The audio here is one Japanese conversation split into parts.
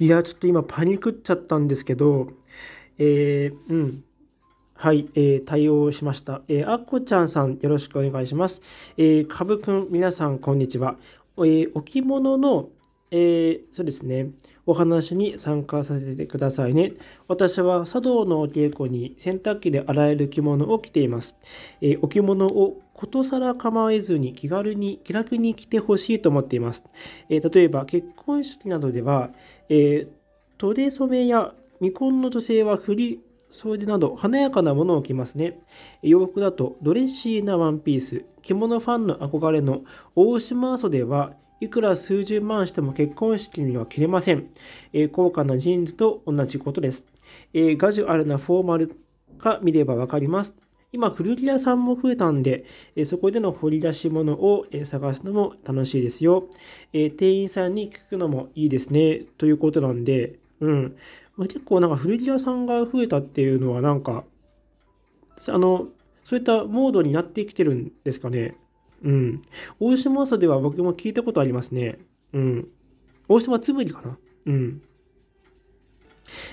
いや、ちょっと今パニクっちゃったんですけど、えー、うん。はい、えー、対応しました。えー、あっこちゃんさん、よろしくお願いします。えー、かぶくん、皆さん、こんにちは。えー、置物の、えー、そうですね。お話に参加させてくださいね。私は茶道のお稽古に洗濯機で洗える着物を着ています。えー、お着物をことさら構えずに気軽に気楽に着てほしいと思っています。えー、例えば結婚式などでは、えー、トレ染めや未婚の女性は振り袖など華やかなものを着ますね。洋服だとドレッシーなワンピース、着物ファンの憧れの大島袖はいくら数十万しても結婚式には切れません。えー、高価なジーンズと同じことです。えー、ガジュアルなフォーマルが見ればわかります。今、古着屋さんも増えたんで、えそこでの掘り出し物を、え探すのも楽しいですよ、え店員さんに聞くのもいいですね。ということなんで、うん。まあ、結構なんか古着屋さんが増えたっていうのはなんか、あの、そういったモードになってきてるんですかね。うん。大島朝では僕も聞いたことありますね。うん。大島つむりかなうん。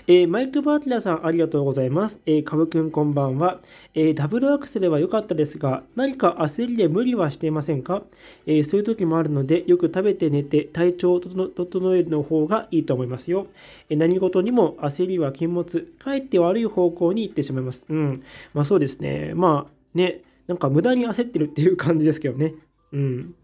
えー、マイク・バーティラさん、ありがとうございます。えー、かぶくん、こんばんは、えー、ダブルアクセルは良かったですが、何か焦りで無理はしていませんか、えー、そういう時もあるので、よく食べて寝て、体調を整えるの方がいいと思いますよ。え何事にも焦りは禁物、かえって悪い方向に行ってしまいます。うん。まあそうですね。まあね。なんか無駄に焦ってるっていう感じですけどね。うん。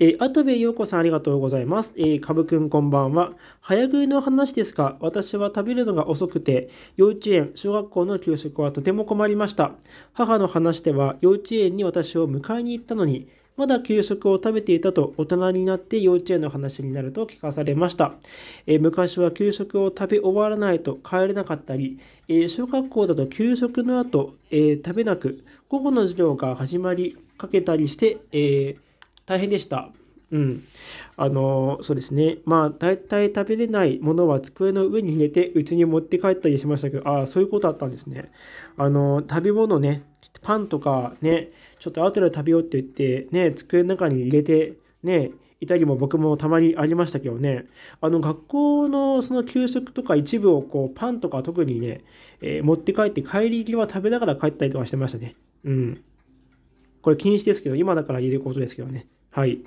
えー、後部陽子さんありがとうございます。えー、かぶくんこんばんは。早食いの話ですが、私は食べるのが遅くて、幼稚園、小学校の給食はとても困りました。母の話では、幼稚園に私を迎えに行ったのに、まだ給食を食べていたと大人になって幼稚園の話になると聞かされました。え昔は給食を食べ終わらないと帰れなかったり、え小学校だと給食の後、え食べなく、午後の授業が始まりかけたりして、え大変でした。うん。あの、そうですね。まあ、大体食べれないものは机の上に入れて、うちに持って帰ったりしましたけど、ああ、そういうことあったんですね。あの、食べ物ね、パンとかね、ちょっと後で食べようって言って、ね、机の中に入れて、ね、いたりも僕もたまにありましたけどね、あの学校のその給食とか一部をこうパンとか特にね、えー、持って帰って帰り際食べながら帰ったりとかしてましたね。うん。これ禁止ですけど、今だから言えることですけどね。はい。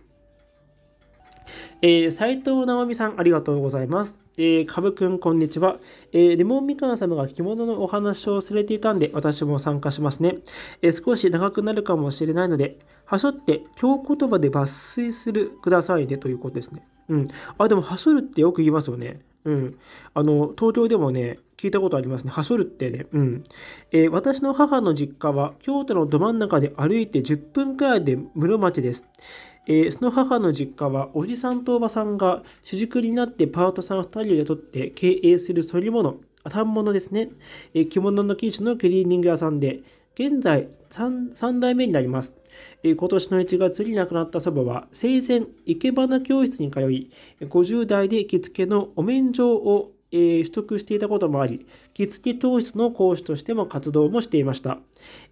えー、斉藤直美さん、ありがとうございます。えー、かぶくん、こんにちは。えー、レモンみかん様が着物のお話をされていたんで、私も参加しますね。えー、少し長くなるかもしれないので、はしょって、今日言葉で抜粋するくださいねということですね。うん。あ、でも、はしょるってよく言いますよね。うん。あの、東京でもね、聞いたことありますね。はしょるってね。うん。えー、私の母の実家は、京都のど真ん中で歩いて10分くらいで室町です。えー、その母の実家はおじさんとおばさんが主軸になってパートさん2人を雇って経営する反り物、反物ですね、えー、着物の生地のクリーニング屋さんで、現在 3, 3代目になります、えー、今年の1月に亡くなった祖母は生前、生け花教室に通い、50代で行きつけのお面状をえー、取得していたこともあり、着付け教室の講師としても活動もしていました。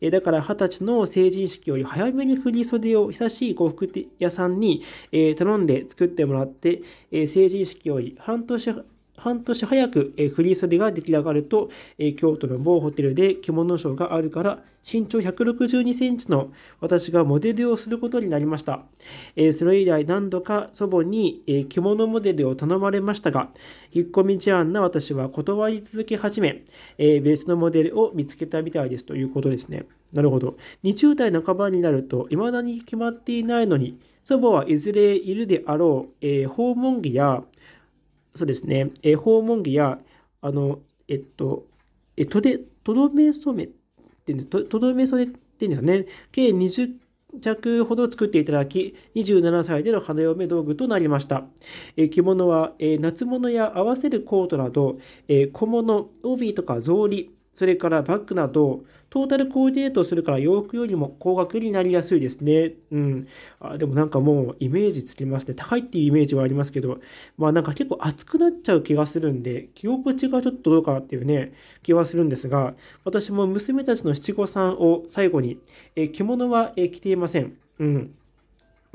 えー、だから二十歳の成人式より早めに振り袖を久しい呉服屋さんに、えー、頼んで作ってもらって、え成人式より半年半年早く、えフリー袖が出来上がると、え京都の某ホテルで着物ショーがあるから身長162センチの私がモデルをすることになりました。えそれ以来何度か祖母に、え着物モデルを頼まれましたが、引っ込み思案な私は断り続け始め、え別のモデルを見つけたみたいですということですね。なるほど。20代半ばになると未だに決まっていないのに、祖母はいずれいるであろう、え訪問着やそうですね、え訪問着や、あの、えっと、えとで、とどめ染めって言うんですと、とどめ染めって言うんですかね。計20着ほど作っていただき、27歳での花嫁道具となりました。え着物は、え夏物や合わせるコートなど、え小物、帯とか草履、それからバッグなど、トータルコーディネートするから洋服よりも高額になりやすいですね。うん。あでもなんかもうイメージつきますね。高いっていうイメージはありますけど、まあなんか結構熱くなっちゃう気がするんで、着心地がちょっとどうかなっていうね、気はするんですが、私も娘たちの七五三を最後に、え着物は、え着ていません。うん。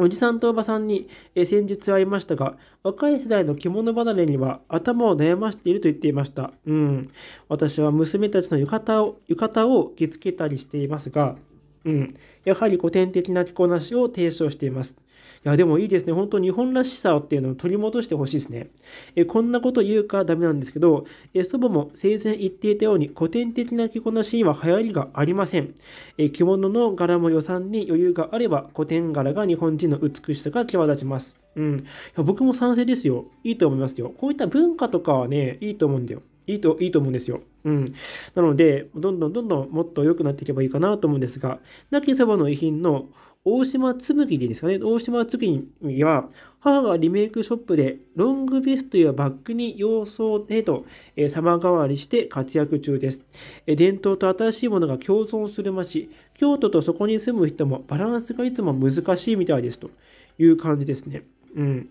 おじさんとおばさんに、え先日会いましたが、若い世代の着物離れには頭を悩ましていると言っていました。うん。私は娘たちの浴衣を、浴衣を着付けたりしていますが、うん、やはり古典的な着こなしを提唱しています。いや、でもいいですね。本当日本らしさっていうのを取り戻してほしいですね。えこんなこと言うかダメなんですけどえ、祖母も生前言っていたように古典的な着こなしには流行りがありませんえ。着物の柄も予算に余裕があれば古典柄が日本人の美しさが際立ちます。うん。いや僕も賛成ですよ。いいと思いますよ。こういった文化とかはね、いいと思うんだよ。いいと、いいと思うんですよ。うん。なので、どんどんどんどんもっと良くなっていけばいいかなと思うんですが、亡き祖母の遺品の大島紬でですかね、大島紬は、母がリメイクショップでロングビスというバッグに様相へと、え様変わりして活躍中です、え伝統と新しいものが共存する街、京都とそこに住む人もバランスがいつも難しいみたいですという感じですね。うん、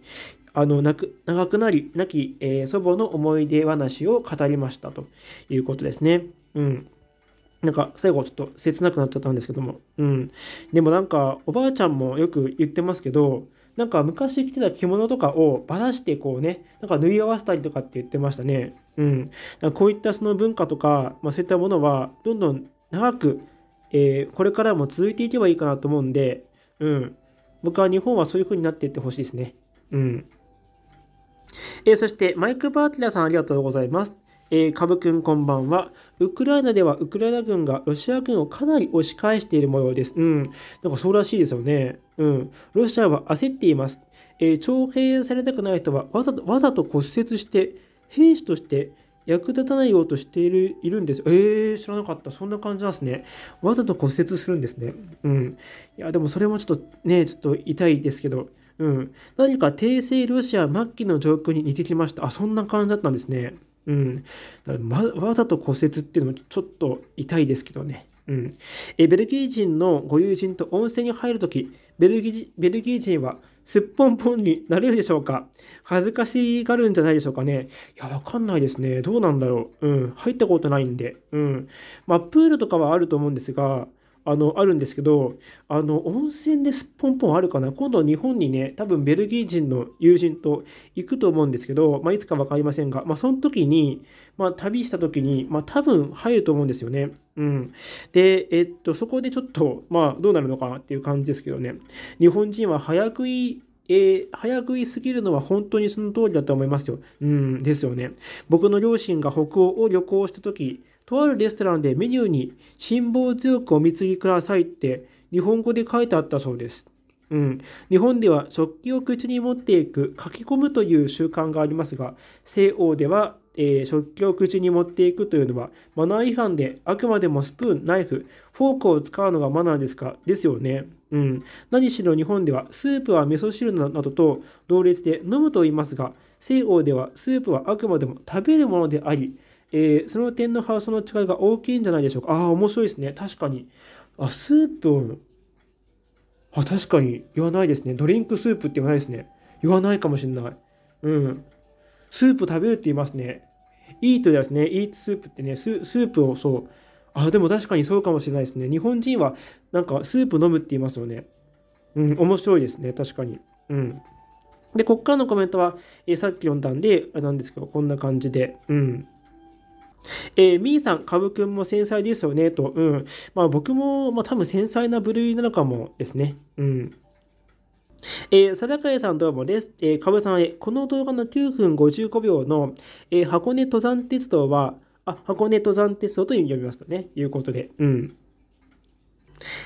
あの長く長くなり、亡き、えー、祖母の思い出話を語りましたということですね。うん。なんか最後ちょっと切なくなっちゃったんですけども。うん。でもなんかおばあちゃんもよく言ってますけど、なんか昔着てた着物とかをばらしてこうね、なんか縫い合わせたりとかって言ってましたね。うん。こういったその文化とか、まあ、そういったものはどんどん長く、えー、これからも続いていけばいいかなと思うんで、うん。僕は日本はそういう風になっていってほしいですね。うん。えー、そして、マイク・バーティラさんありがとうございます。えー、株くんこんばんは。ウクライナではウクライナ軍がロシア軍をかなり押し返している模様です。うん。なんかそうらしいですよね。うん。ロシアは焦っています。えー、徴兵されたくない人はわざとわざと骨折して、兵士として役立たないようとしているいるんです。えー、知らなかった。そんな感じなんですね。わざと骨折するんですね。うん。いや、でもそれもちょっとね、ちょっと痛いですけど。うん、何か帝政ロシア末期の状況に似てきました。あ、そんな感じだったんですね。うん。ま、わざと骨折っていうのもちょっと痛いですけどね。うん、えベルギー人のご友人と温泉に入るときベルギー人はすっぽんぽんになれるでしょうか恥ずかしがるんじゃないでしょうかねいや、わかんないですね。どうなんだろう。うん。入ったことないんで。うん。まあ、プールとかはあると思うんですが、あのあるんですけどあの温泉でポンポンあるかな今度日本にね多分ベルギー人の友人と行くと思うんですけど、まあ、いつか分かりませんが、まあ、その時に、まあ、旅した時に、まあ、多分入ると思うんですよね。うん、で、えっと、そこでちょっと、まあ、どうなるのかなっていう感じですけどね日本人は早食いえー、早食いすぎるのは本当にその通りだと思いますよ。うん、ですよね。僕の両親が北欧を旅行した時とあるレストランでメニューに辛抱強くお貢ぎくださいって日本語で書いてあったそうです。うん、日本では食器を口に持っていく書き込むという習慣がありますが西欧では、えー、食器を口に持っていくというのはマナー違反であくまでもスプーンナイフフォークを使うのがマナーですかですよね、うん、何しろ日本ではスープは味噌汁などと同列で飲むと言いますが西欧ではスープはあくまでも食べるものでありえー、その点のハウスの違いが大きいんじゃないでしょうか。ああ、面白いですね。確かに。あ、スープを、あ、確かに言わないですね。ドリンクスープって言わないですね。言わないかもしれない。うん。スープ食べるって言いますね。イートですね。イートスープってね、スープをそう。あ、でも確かにそうかもしれないですね。日本人はなんかスープ飲むって言いますよね。うん、面白いですね。確かに。うん。で、こっからのコメントは、えー、さっき読んだんで、あれなんですけど、こんな感じで。うん。えー、みーさん、かぶくんも繊細ですよね、と。うん。まあ僕も、まあ多分繊細な部類なのかもですね。うん。えー、サさんどうもです。えー、ぶさんへ、この動画の9分55秒の、えー、箱根登山鉄道は、あ、箱根登山鉄道と読みますとね。いうことで。うん。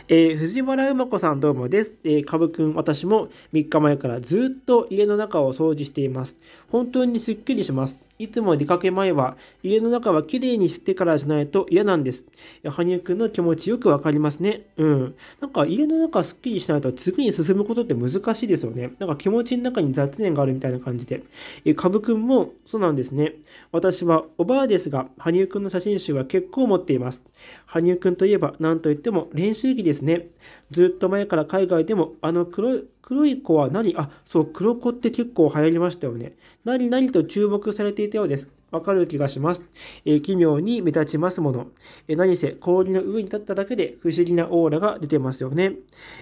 えー、藤原梅子さんどうもです。えー、くん、私も3日前からずっと家の中を掃除しています。本当にすっきりします。いつも出かけ前は、家の中はきれいにしてからじゃないと嫌なんです。羽生くんの気持ちよくわかりますね。うん。なんか家の中すっきりしないと次に進むことって難しいですよね。なんか気持ちの中に雑念があるみたいな感じで。え、かぶくんもそうなんですね。私はおばあですが、羽生くんの写真集は結構持っています。羽生くんといえば何といっても練習着ですね。ずっと前から海外でもあの黒い黒い子は何あ、そう、黒子って結構流行りましたよね。何々と注目されていようです。わかる気がします。えー、奇妙に目立ちますもの。えー、何せ氷の上に立っただけで不思議なオーラが出てますよね。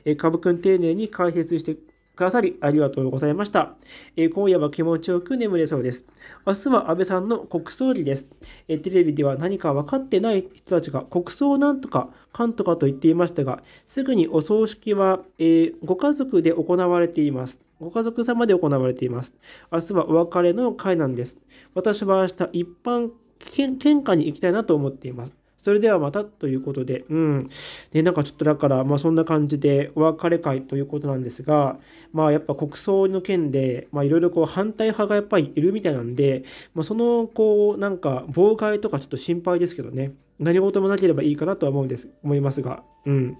えー、株くん丁寧に解説してくださりありがとうございました。え今夜は気持ちよく眠れそうです。明日は安倍さんの国葬儀です。えテレビでは何か分かってない人たちが国葬なんとかかんとかと言っていましたが、すぐにお葬式は、えご家族で行われています。ご家族様で行われています。明日はお別れの会なんです。私は明日一般献献花に行きたいなと思っています。それではまたということで、うん。で、なんかちょっとだから、まあそんな感じでお別れ会ということなんですが、まあやっぱ国葬の件で、まあいろいろこう反対派がやっぱりいるみたいなんで、まあそのこうなんか妨害とかちょっと心配ですけどね、何事もなければいいかなとは思うんです、思いますが、うん。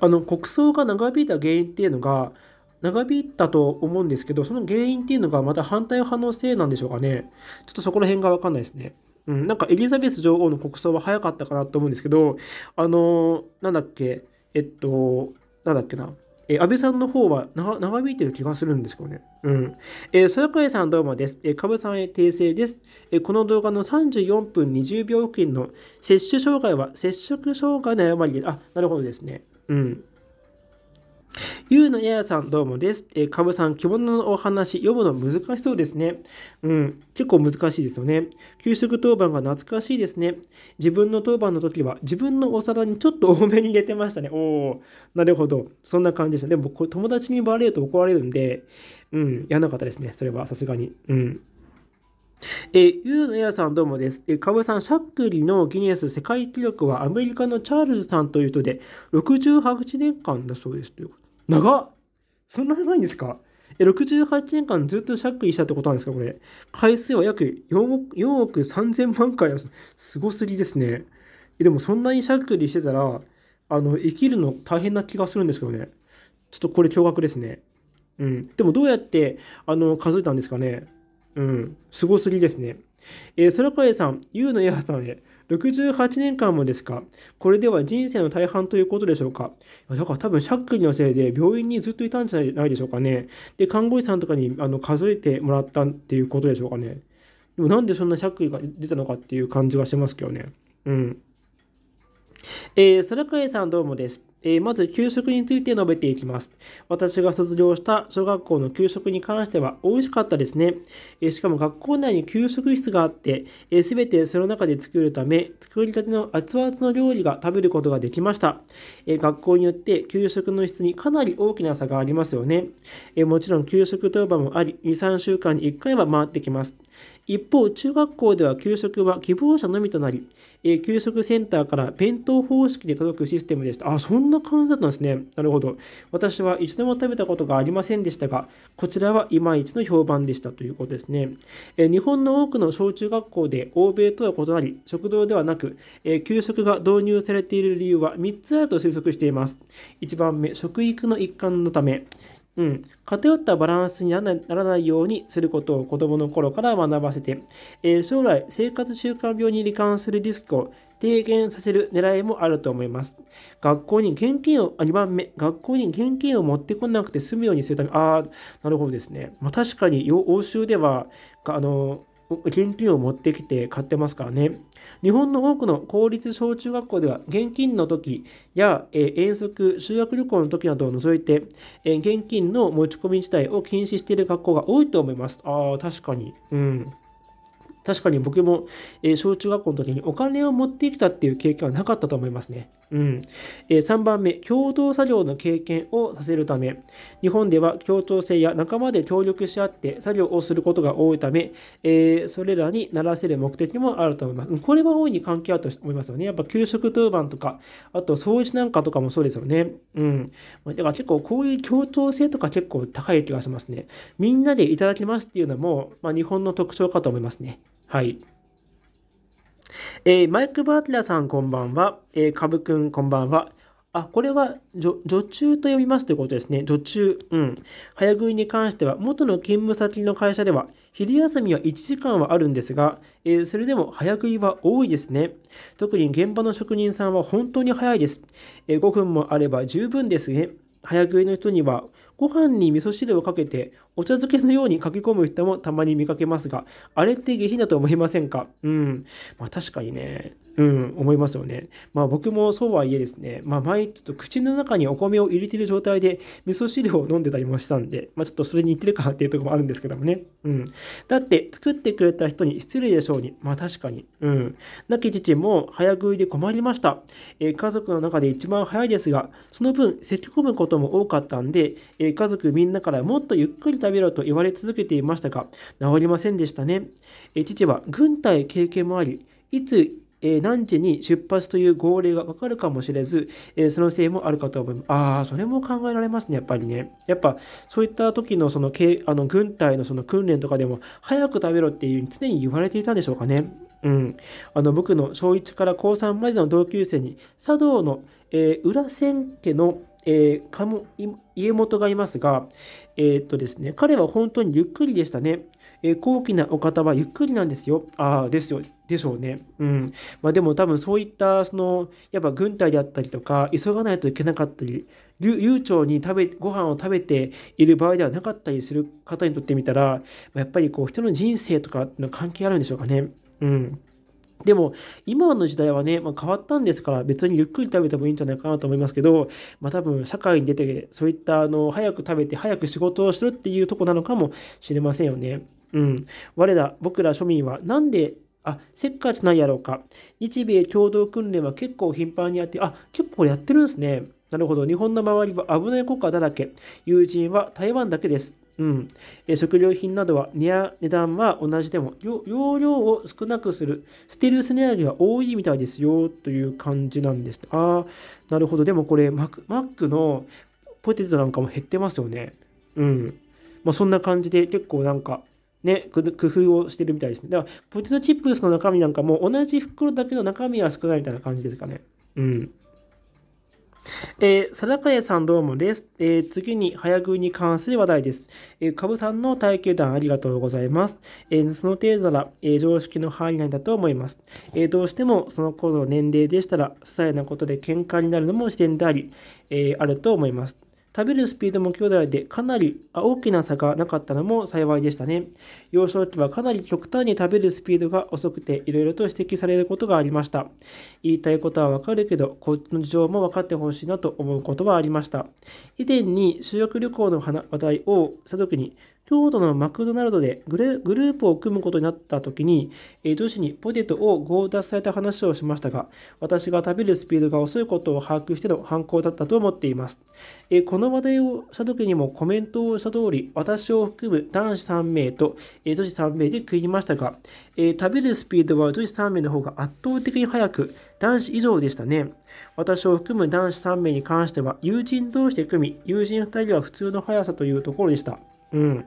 あの国葬が長引いた原因っていうのが、長引いたと思うんですけど、その原因っていうのがまた反対派のせいなんでしょうかね。ちょっとそこら辺がわかんないですね。うん、なんかエリザベス女王の国葬は早かったかなと思うんですけど、あのー、なんだっけ、えっと、なんだっけな、え安倍さんの方は長引いてる気がするんですけどね。うん。えー、そらえさんどうもです。えー、かぶさんへ訂正です。えー、この動画の34分20秒付近の接種障害は接触障害の誤りで、あ、なるほどですね。うん。ゆうのややさん、どうもです。えー、かぶさん、着物のお話、読むの難しそうですね。うん、結構難しいですよね。給食当番が懐かしいですね。自分の当番の時は、自分のお皿にちょっと多めに入れてましたね。おお、なるほど。そんな感じでした。でも、友達にバレると怒られるんで、うん、やんなかったですね。それは、さすがに。うん。えー、ゆエのやさんどうもです。えー、かぶさん、しゃっくりのギネス世界記録はアメリカのチャールズさんという人で、68年間だそうですということ。長っそんな長いんですかえ、68年間ずっとしゃっくりしたってことなんですかこれ。回数は約4億 ,4 億3000万回す。すごすぎですね。でもそんなにしゃっくりしてたら、あの、生きるの大変な気がするんですけどね。ちょっとこれ驚愕ですね。うん。でもどうやって、あの、数えたんですかねうん、すごすぎですね。えー、空影さん、ゆうのエハさんへ、68年間もですかこれでは人生の大半ということでしょうかだから多分、しゃくのせいで病院にずっといたんじゃないでしょうかね。で、看護師さんとかにあの数えてもらったっていうことでしょうかね。でもなんでそんなしゃくが出たのかっていう感じがしますけどね。うん。えー、空影さんどうもです。えまず給食について述べていきます。私が卒業した小学校の給食に関しては美味しかったですね。えしかも学校内に給食室があって、えー、全てその中で作るため、作りたての熱々の料理が食べることができました。え学校によって給食の質にかなり大きな差がありますよね。えもちろん給食当番もあり、2、3週間に1回は回ってきます。一方、中学校では給食は希望者のみとなり、えー、給食センターから弁当方式で届くシステムでした。あ、そんな感じだったんですね。なるほど。私は一度も食べたことがありませんでしたが、こちらはいまいちの評判でしたということですね。えー、日本の多くの小中学校で欧米とは異なり、食堂ではなく、えー、給食が導入されている理由は3つあると推測しています。1番目、食育の一環のため。うん、偏ったバランスにならないようにすることを子どもの頃から学ばせて、えー、将来生活習慣病に罹患するリスクを低減させる狙いもあると思います。学校に現金を、あ2番目、学校に現金を持ってこなくて済むようにするため、ああ、なるほどですね。まあ、確かに欧州では、あの、現金を持ってきて買ってますからね。日本の多くの公立小中学校では現金の時や、えー、遠足、修学旅行の時などを除いて、えー、現金の持ち込み自体を禁止している学校が多いと思います。ああ、確かに。うん。確かに僕も、えー、小中学校の時にお金を持ってきたっていう経験はなかったと思いますね。うん。えー、3番目、共同作業の経験をさせるため、日本では協調性や仲間で協力し合って作業をすることが多いため、えー、それらにならせる目的もあると思います。これは大いに関係あると思いますよね。やっぱ給食当番とか、あと掃除なんかとかもそうですよね。うん。だから結構こういう協調性とか結構高い気がしますね。みんなでいただきますっていうのも、まあ、日本の特徴かと思いますね。はい。えー、マイク・バーティラさんこんばんは。えー、カブくんこんばんは。あ、これは女、女中と呼びますということですね。女中。うん。早食いに関しては、元の勤務先の会社では、昼休みは1時間はあるんですが、えー、それでも早食いは多いですね。特に現場の職人さんは本当に早いです。えー、5分もあれば十分ですね。早食いの人には、ご飯に味噌汁をかけて、お茶漬けのようにかき込む人もたまに見かけますが、あれって下品だと思いませんかうん。まあ確かにね、うん、思いますよね。まあ僕もそうはいえですね、まあ前ちょっと口の中にお米を入れてる状態で味噌汁を飲んでたりもしたんで、まあちょっとそれに似てるかっていうところもあるんですけどもね。うん。だって作ってくれた人に失礼でしょうに。まあ確かに。うん。亡き父も早食いで困りました。え家族の中で一番早いですが、その分、咳き込むことも多かったんで、ええ家族みんなからもっとゆっくり食べろと言われ続けていましたが、治りませんでしたね。え父は軍隊経験もあり、いつえ何時に出発という号令がかかるかもしれず、えそのせいもあるかと思います。ああ、それも考えられますね、やっぱりね。やっぱ、そういった時のその、あの軍隊のその訓練とかでも、早く食べろっていう常に言われていたんでしょうかね。うん。あの、僕の小1から高3までの同級生に、茶道の、えー、裏千家のえー、家元がいますが、えー、っとですね、彼は本当にゆっくりでしたね。えー、高貴なお方はゆっくりなんですよ。ああ、ですよ。でしょうね。うん。まあ、でも多分そういった、その、やっぱ軍隊であったりとか、急がないといけなかったり、悠長に食べ、ご飯を食べている場合ではなかったりする方にとってみたら、やっぱりこう、人の人生とかの関係あるんでしょうかね。うん。でも、今の時代はね、まあ、変わったんですから、別にゆっくり食べてもいいんじゃないかなと思いますけど、まあ、多分、社会に出て、そういった、あの、早く食べて、早く仕事をするっていうとこなのかもしれませんよね。うん。我ら、僕ら庶民は、なんで、あ、せっかちなんやろうか。日米共同訓練は結構頻繁にやって、あ、結構やってるんですね。なるほど。日本の周りは危ない国家だらけ。友人は台湾だけです。うん、え食料品などは値段は同じでも容量を少なくするステルス値上げが多いみたいですよという感じなんですああなるほどでもこれマックマックのポテトなんかも減ってますよねうんまあそんな感じで結構なんかね、工夫をしてるみたいですね。だから、ポテトチップスの中身なんかも同じ袋だけの中身は少ないみたいな感じですかね。うん。えー、貞金さんどうもです。えー、次に早食いに関する話題です。えー、株さんの体験談ありがとうございます。えー、その程度なら、えー、常識の範囲内だと思います。えー、どうしてもその頃の年齢でしたら、些細なことで喧嘩になるのも自然であり、えー、あると思います。食べるスピードも兄弟でかなり大きな差がなかったのも幸いでしたね。幼少期はかなり極端に食べるスピードが遅くていろいろと指摘されることがありました。言いたいことはわかるけど、こっちの事情も分かってほしいなと思うことはありました。以前に修学旅行の話題をした時に、京都のマクドナルドでグループを組むことになった時に、女子にポテトを強奪された話をしましたが、私が食べるスピードが遅いことを把握しての犯行だったと思っています。この話題をした時にもコメントをした通り、私を含む男子3名と、女子3名で食いましたが、食べるスピードは女子3名の方が圧倒的に速く、男子以上でしたね。私を含む男子3名に関しては、友人同士で組み、友人2人は普通の速さというところでした。うん。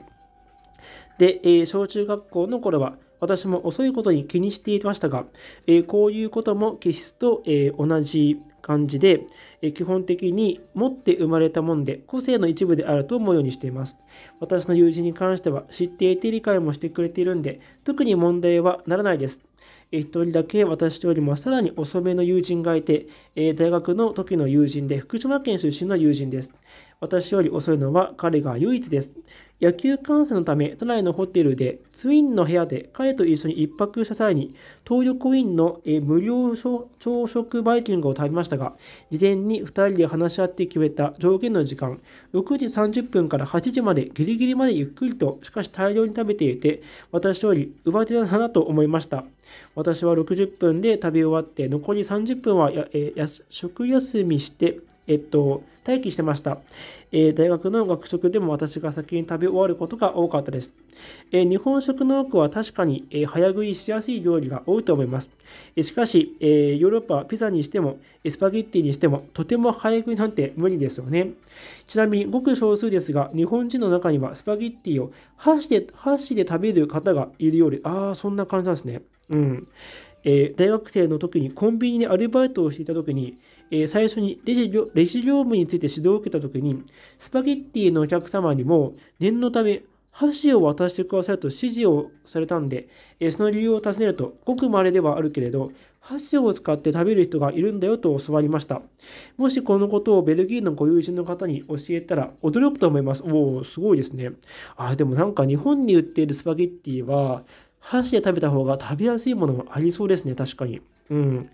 で、えー、小中学校の頃は、私も遅いことに気にしていましたが、えー、こういうことも気質と、えー、同じ感じで、え基本的に持って生まれたもんで個性の一部であると思うようにしています。私の友人に関しては知っていて理解もしてくれているんで、特に問題はならないです。一人だけ私よりもさらに遅めの友人がいて、大学の時の友人で福島県出身の友人です。私より遅いのは彼が唯一です。野球観戦のため、都内のホテルで、ツインの部屋で彼と一緒に一泊した際に、東横インの無料朝食バイキングを食べましたが、事前に2人で話し合って決めた上限の時間、6時30分から8時までギリギリまでゆっくりと、しかし大量に食べていて、私より上手だなと思いました。私は60分で食べ終わって、残り30分は、えー、食休みして、えっと、待機してました。えー、大学の学食でも私が先に食べ終わることが多かったです。えー、日本食の多くは確かに、えー、早食いしやすい料理が多いと思います。えしかし、えヨーロッパはピザにしても、スパゲッティにしても、とても早食いなんて無理ですよね。ちなみに、ごく少数ですが、日本人の中にはスパゲッティを箸で箸で食べる方がいるより、ああ、そんな感じなんですね。うん。えー、大学生の時にコンビニでアルバイトをしていた時に、え最初にレジレジ業務について指導を受けたときに、スパゲッティのお客様にも念のため箸を渡してくださいと指示をされたんで、えその理由を尋ねると、ごく稀ではあるけれど、箸を使って食べる人がいるんだよと教わりました。もしこのことをベルギーのご友人の方に教えたら驚くと思います。おお、すごいですね。あ、でもなんか日本に売っているスパゲッティは、箸で食べた方が食べやすいものもありそうですね、確かに。うん。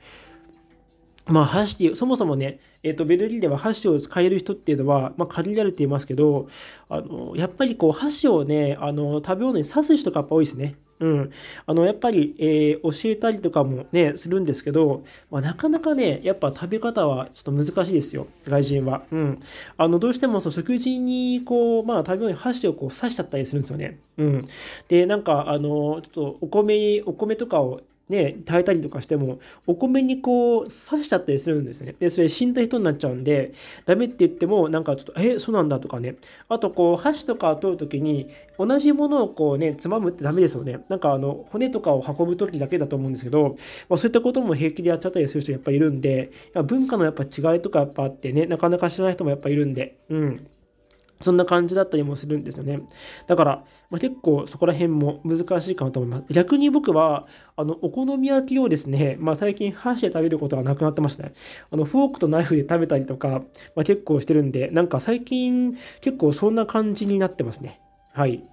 まあ、箸そもそもね、えっ、ー、と、ベルギーでは箸を使える人っていうのは、まあ、限られていますけど、あの、やっぱりこう、箸をね、あの、食べ物に刺す人がやっぱ多いですね。うん。あの、やっぱり、えー、教えたりとかもね、するんですけど、まあ、なかなかね、やっぱ食べ方はちょっと難しいですよ、外人は。うん。あの、どうしても、そう、食事に、こう、まあ、食べ物に箸をこう、刺しちゃったりするんですよね。うん。で、なんか、あの、ちょっと、お米、お米とかを、ね、炊いたりとかしても、お米にこう刺しちゃったりするんですね。で、それ死んだ人になっちゃうんで、ダメって言っても、なんかちょっと、え、そうなんだとかね。あと、こう、箸とか取るときに、同じものをこうね、つまむってダメですよね。なんかあの、骨とかを運ぶときだけだと思うんですけど、まあ、そういったことも平気でやっちゃったりする人やっぱいるんで、文化のやっぱ違いとかやっぱあってね、なかなか知らない人もやっぱいるんで、うん。そんな感じだったりもするんですよね。だから、まあ、結構そこら辺も難しいかなと思います。逆に僕は、あの、お好み焼きをですね、まあ、最近箸で食べることがなくなってましたね。あの、フォークとナイフで食べたりとか、まあ、結構してるんで、なんか最近結構そんな感じになってますね。はい。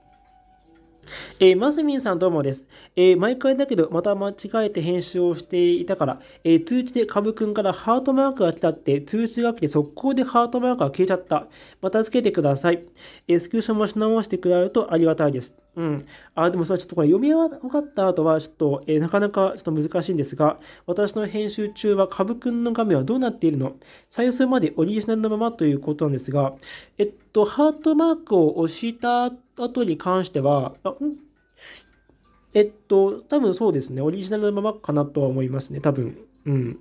えー、マスミンさんどうもです、えー、毎回だけどまた間違えて編集をしていたから、えー、通知で株くんからハートマークが来たって通知が来て速攻でハートマークが消えちゃった。またつけてください。えスクショもし直してくれるとありがたいです。うん。あ、でもそれちょっとこれ読み終わった後はちょっと、えなかなかちょっと難しいんですが、私の編集中は株くんの画面はどうなっているの最初までオリジナルのままということなんですが、えっと、ハートマークを押した後に関しては、えっと、多分そうですね。オリジナルのままかなとは思いますね。多分。うん。